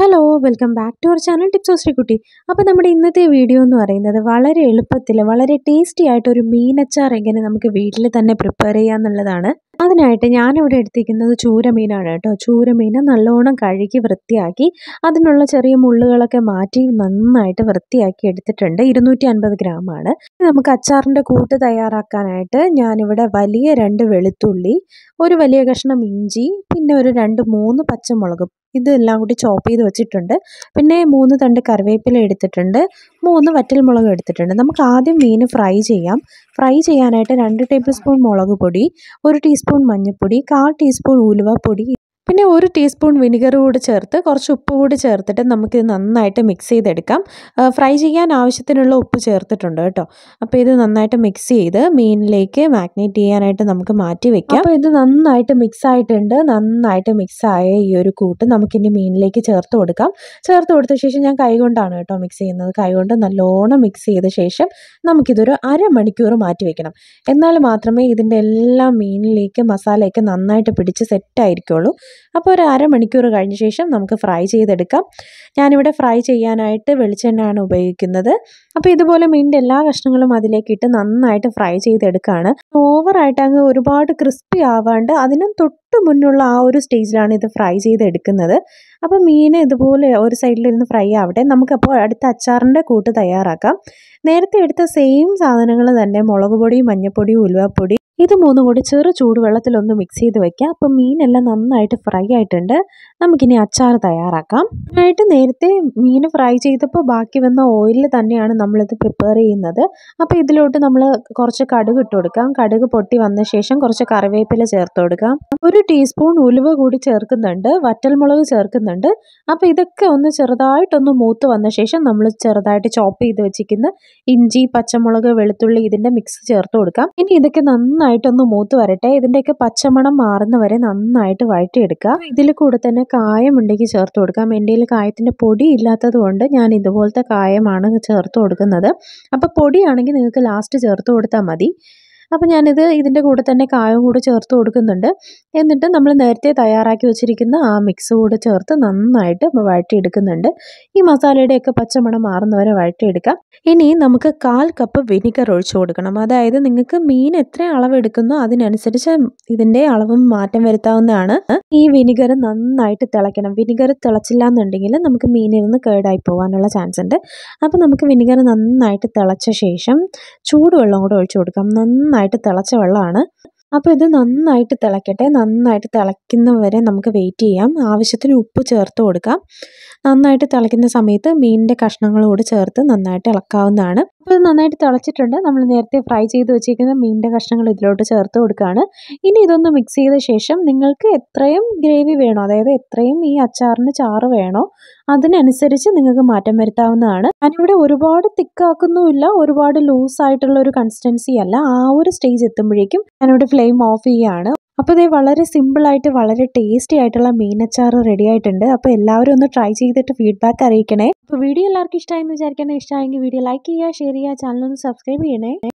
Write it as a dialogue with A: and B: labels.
A: hello welcome back to our channel tips Sreekutty അപ്പോൾ നമ്മുടെ ഇന്നത്തെ വീഡിയോ എന്ന് പറയുന്നത് വളരെ എളുപ്പത്തിൽ വളരെ ടേസ്റ്റി ആയിട്ട് ഒരു മീനച്ചാർ എങ്ങനെ നമുക്ക് വീട്ടിൽ തന്നെ പ്രിപ്പയർ ചെയ്യാമെന്നുള്ളതാണ് അതിനായിട്ട് ഞാനിവിടെ എടുത്തിരിക്കുന്നത് ചൂരമീനാണ് കേട്ടോ ചൂരമീൻ നല്ലോണം കഴുകി വൃത്തിയാക്കി അതിനുള്ള ചെറിയ മുള്ളുകളൊക്കെ മാറ്റി നന്നായിട്ട് വൃത്തിയാക്കി എടുത്തിട്ടുണ്ട് ഇരുന്നൂറ്റി അൻപത് ഗ്രാമാണ് നമുക്ക് അച്ചാറിൻ്റെ കൂട്ട് തയ്യാറാക്കാനായിട്ട് ഞാനിവിടെ വലിയ രണ്ട് വെളുത്തുള്ളി ഒരു വലിയ കഷ്ണം ഇഞ്ചി പിന്നെ ഒരു രണ്ട് മൂന്ന് പച്ചമുളകും ഇതെല്ലാം കൂടി ചോപ്പ് ചെയ്ത് വെച്ചിട്ടുണ്ട് പിന്നെ മൂന്ന് തണ്ട് കറിവേപ്പില എടുത്തിട്ടുണ്ട് മൂന്ന് വറ്റൽമുളക് എടുത്തിട്ടുണ്ട് നമുക്ക് ആദ്യം മീൻ ഫ്രൈ ചെയ്യാം ഫ്രൈ ചെയ്യാനായിട്ട് രണ്ട് ടേബിൾ സ്പൂൺ മുളക് പൊടി ഒരു ടീസ്പൂൺ മഞ്ഞൾപ്പൊടി കാൽ ടീസ്പൂൺ ഉലുവപ്പൊടി പിന്നെ ഒരു ടീസ്പൂൺ വിനിഗർ കൂടി ചേർത്ത് കുറച്ച് ഉപ്പ് കൂടി ചേർത്തിട്ട് നമുക്കിത് നന്നായിട്ട് മിക്സ് ചെയ്തെടുക്കാം ഫ്രൈ ചെയ്യാൻ ആവശ്യത്തിനുള്ള ഉപ്പ് ചേർത്തിട്ടുണ്ട് കേട്ടോ അപ്പോൾ ഇത് നന്നായിട്ട് മിക്സ് ചെയ്ത് മീനിലേക്ക് മാഗ്നേറ്റ് ചെയ്യാനായിട്ട് നമുക്ക് മാറ്റി വെക്കാം അപ്പോൾ ഇത് നന്നായിട്ട് മിക്സ് ആയിട്ടുണ്ട് നന്നായിട്ട് മിക്സ് ആയ ഈ ഒരു കൂട്ട് നമുക്കിനി മീനിലേക്ക് ചേർത്ത് കൊടുക്കാം ചേർത്ത് കൊടുത്ത ശേഷം ഞാൻ കൈകൊണ്ടാണ് കേട്ടോ മിക്സ് ചെയ്യുന്നത് കൈകൊണ്ട് നല്ലോണം മിക്സ് ചെയ്ത ശേഷം നമുക്കിതൊരു അരമണിക്കൂർ മാറ്റി വെക്കണം എന്നാൽ മാത്രമേ ഇതിൻ്റെ എല്ലാ മീനിലേക്ക് മസാലയൊക്കെ നന്നായിട്ട് പിടിച്ച് സെറ്റായിരിക്കുള്ളൂ അപ്പോൾ ഒരു അരമണിക്കൂർ കഴിഞ്ഞ ശേഷം നമുക്ക് ഫ്രൈ ചെയ്തെടുക്കാം ഞാനിവിടെ ഫ്രൈ ചെയ്യാനായിട്ട് വെളിച്ചെണ്ണയാണ് ഉപയോഗിക്കുന്നത് അപ്പോൾ ഇതുപോലെ മീനിൻ്റെ എല്ലാ കഷ്ണങ്ങളും അതിലേക്ക് ഇട്ട് നന്നായിട്ട് ഫ്രൈ ചെയ്തെടുക്കുകയാണ് ഓവറായിട്ട് അങ്ങ് ഒരുപാട് ക്രിസ്പി ആവാണ്ട് അതിനും തൊട്ട് മുന്നുള്ള ആ ഒരു സ്റ്റേജിലാണ് ഇത് ഫ്രൈ ചെയ്തെടുക്കുന്നത് അപ്പോൾ മീൻ ഇതുപോലെ ഒരു സൈഡിലിരുന്ന് ഫ്രൈ ആവട്ടെ നമുക്കപ്പോൾ അടുത്ത അച്ചാറിൻ്റെ കൂട്ട് തയ്യാറാക്കാം നേരത്തെ എടുത്ത സെയിം സാധനങ്ങൾ തന്നെ മുളക് പൊടി മഞ്ഞൾപ്പൊടി ഉലുവപ്പൊടി ഇത് മൂന്നും കൂടി ചെറു ചൂടുവെള്ളത്തിലൊന്ന് മിക്സ് ചെയ്ത് വെക്കുക അപ്പം മീനെല്ലാം നന്നായിട്ട് ഫ്രൈ ആയിട്ടുണ്ട് നമുക്കിനി അച്ചാർ തയ്യാറാക്കാം ആയിട്ട് നേരത്തെ മീൻ ഫ്രൈ ചെയ്തപ്പോൾ ബാക്കി വന്ന ഓയിലിൽ തന്നെയാണ് നമ്മളിത് പ്രിപ്പയർ ചെയ്യുന്നത് അപ്പോൾ ഇതിലോട്ട് നമ്മൾ കുറച്ച് കടുക് ഇട്ട് കൊടുക്കാം കടുക് പൊട്ടി വന്ന ശേഷം കുറച്ച് കറിവേപ്പില ചേർത്ത് കൊടുക്കാം ഒരു ടീസ്പൂൺ ഉലുവ കൂടി ചേർക്കുന്നുണ്ട് വറ്റൽമുളക് ചേർക്കുന്നുണ്ട് അപ്പോൾ ഇതൊക്കെ ഒന്ന് ചെറുതായിട്ടൊന്ന് മൂത്ത് വന്ന ശേഷം നമ്മൾ ചെറുതായിട്ട് ചോപ്പ് ചെയ്ത് വെച്ചിരിക്കുന്ന ഇഞ്ചി പച്ചമുളക് വെളുത്തുള്ളി ഇതിൻ്റെ മിക്സ് ചേർത്ത് കൊടുക്കാം ഇനി ഇതൊക്കെ നന്നായി നന്നായിട്ടൊന്ന് മൂത്ത് വരട്ടെ ഇതിൻ്റെയൊക്കെ പച്ചമണം മാറുന്ന വരെ നന്നായിട്ട് വഴറ്റിയെടുക്കുക ഇതിൽ കൂടെ തന്നെ കായം ഉണ്ടെങ്കിൽ ചേർത്ത് കൊടുക്കാം എൻ്റെ കായത്തിന്റെ കായത്തിൻ്റെ പൊടി ഇല്ലാത്തത് കൊണ്ട് ഞാൻ ഇതുപോലത്തെ കായമാണ് ചേർത്ത് കൊടുക്കുന്നത് അപ്പോൾ പൊടിയാണെങ്കിൽ നിങ്ങൾക്ക് ലാസ്റ്റ് ചേർത്ത് കൊടുത്താൽ മതി അപ്പോൾ ഞാനിത് ഇതിൻ്റെ കൂടെ തന്നെ കായവും കൂടെ ചേർത്ത് കൊടുക്കുന്നുണ്ട് എന്നിട്ട് നമ്മൾ നേരത്തെ തയ്യാറാക്കി വെച്ചിരിക്കുന്ന ആ മിക്സ് കൂടെ ചേർത്ത് നന്നായിട്ട് വഴറ്റിയെടുക്കുന്നുണ്ട് ഈ മസാലയുടെയൊക്കെ പച്ചമണം മാറുന്നവരെ വഴറ്റിയെടുക്കാം ഇനി നമുക്ക് കാൽ കപ്പ് വിനിഗർ ഒഴിച്ചു കൊടുക്കണം അതായത് നിങ്ങൾക്ക് മീൻ എത്ര അളവ് എടുക്കുന്നോ അതിനനുസരിച്ച് ഇതിൻ്റെ അളവും മാറ്റം വരുത്താവുന്നതാണ് ഈ വിനിഗർ നന്നായിട്ട് തിളയ്ക്കണം വിനിഗർ തിളച്ചില്ല എന്നുണ്ടെങ്കിൽ നമുക്ക് നിന്ന് കേടായി പോകാനുള്ള ചാൻസ് ഉണ്ട് അപ്പോൾ നമുക്ക് വിനിഗർ നന്നായിട്ട് തിളച്ച ശേഷം ചൂടുവെള്ളം കൂടെ ഒഴിച്ചു കൊടുക്കാം നന്നായി നന്നായിട്ട് തിളച്ച വെള്ളമാണ് അപ്പോൾ ഇത് നന്നായിട്ട് തിളക്കട്ടെ നന്നായിട്ട് തിളയ്ക്കുന്നവരെ നമുക്ക് വെയിറ്റ് ചെയ്യാം ആവശ്യത്തിന് ഉപ്പ് ചേർത്ത് കൊടുക്കാം നന്നായിട്ട് തിളയ്ക്കുന്ന സമയത്ത് മീനിൻ്റെ കഷ്ണങ്ങളോട് കൂടി ചേർത്ത് നന്നായിട്ട് ഇളക്കാവുന്നതാണ് അപ്പോൾ ഇത് നന്നായിട്ട് തിളച്ചിട്ടുണ്ട് നമ്മൾ നേരത്തെ ഫ്രൈ ചെയ്ത് വെച്ചിരിക്കുന്ന മീനിൻ്റെ കഷ്ണങ്ങൾ ഇതിലോട്ട് ചേർത്ത് കൊടുക്കുകയാണ് ഇനി ഇതൊന്ന് മിക്സ് ചെയ്ത ശേഷം നിങ്ങൾക്ക് എത്രയും ഗ്രേവി വേണോ അതായത് എത്രയും ഈ അച്ചാറിന് ചാറ് വേണോ അതിനനുസരിച്ച് നിങ്ങൾക്ക് മാറ്റം വരുത്താവുന്നതാണ് ഞാനിവിടെ ഒരുപാട് തിക്കാക്കുന്നുമില്ല ഒരുപാട് ലൂസായിട്ടുള്ള ഒരു കൺസിസ്റ്റൻസി അല്ല ആ ഒരു സ്റ്റേജ് എത്തുമ്പോഴേക്കും ഞാനിവിടെ ഫ്ലെയിം ഓഫ് ചെയ്യുകയാണ് അപ്പോൾ ഇത് വളരെ സിമ്പിളായിട്ട് വളരെ ടേസ്റ്റി ആയിട്ടുള്ള മീനച്ചാർ റെഡി ആയിട്ടുണ്ട് അപ്പോൾ എല്ലാവരും ഒന്ന് ട്രൈ ചെയ്തിട്ട് ഫീഡ്ബാക്ക് അറിയിക്കണേ അപ്പോൾ വീഡിയോ എല്ലാവർക്കും ഇഷ്ടമായെന്ന് വിചാരിക്കണേ ഇഷ്ടമായെങ്കിൽ വീഡിയോ ലൈക്ക് ചെയ്യുക ഷെയർ ചെയ്യുക ചാനൽ ഒന്ന് സബ്സ്ക്രൈബ് ചെയ്യണേ